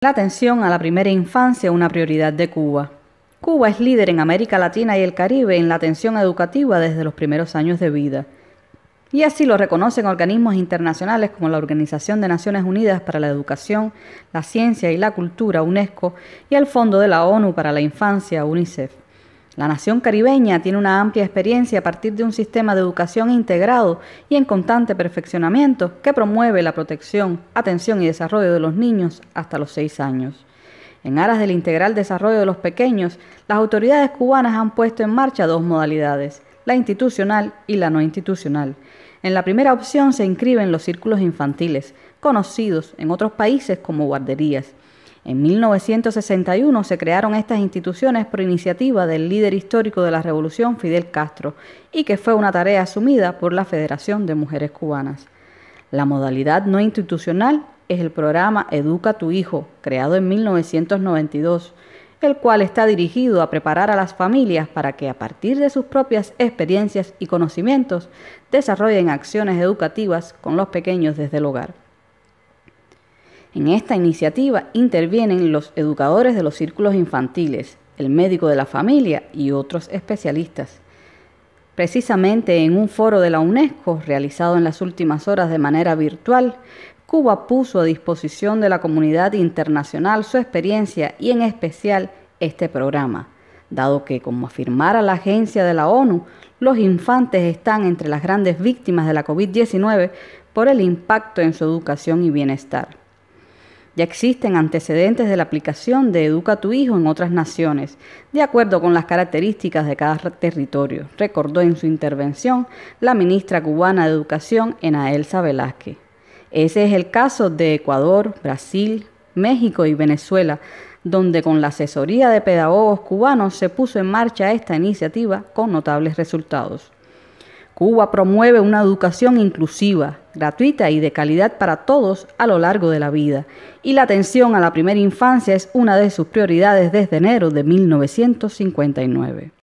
La atención a la primera infancia es una prioridad de Cuba. Cuba es líder en América Latina y el Caribe en la atención educativa desde los primeros años de vida. Y así lo reconocen organismos internacionales como la Organización de Naciones Unidas para la Educación, la Ciencia y la Cultura, UNESCO, y el Fondo de la ONU para la Infancia, UNICEF. La nación caribeña tiene una amplia experiencia a partir de un sistema de educación integrado y en constante perfeccionamiento que promueve la protección, atención y desarrollo de los niños hasta los seis años. En aras del integral desarrollo de los pequeños, las autoridades cubanas han puesto en marcha dos modalidades, la institucional y la no institucional. En la primera opción se inscriben los círculos infantiles, conocidos en otros países como guarderías. En 1961 se crearon estas instituciones por iniciativa del líder histórico de la revolución, Fidel Castro, y que fue una tarea asumida por la Federación de Mujeres Cubanas. La modalidad no institucional es el programa Educa tu Hijo, creado en 1992, el cual está dirigido a preparar a las familias para que a partir de sus propias experiencias y conocimientos desarrollen acciones educativas con los pequeños desde el hogar. En esta iniciativa intervienen los educadores de los círculos infantiles, el médico de la familia y otros especialistas. Precisamente en un foro de la UNESCO realizado en las últimas horas de manera virtual, Cuba puso a disposición de la comunidad internacional su experiencia y en especial este programa, dado que, como afirmara la agencia de la ONU, los infantes están entre las grandes víctimas de la COVID-19 por el impacto en su educación y bienestar. Ya existen antecedentes de la aplicación de Educa a tu hijo en otras naciones, de acuerdo con las características de cada territorio, recordó en su intervención la ministra cubana de Educación, Elsa Velázquez. Ese es el caso de Ecuador, Brasil, México y Venezuela, donde con la asesoría de pedagogos cubanos se puso en marcha esta iniciativa con notables resultados. Cuba promueve una educación inclusiva, gratuita y de calidad para todos a lo largo de la vida. Y la atención a la primera infancia es una de sus prioridades desde enero de 1959.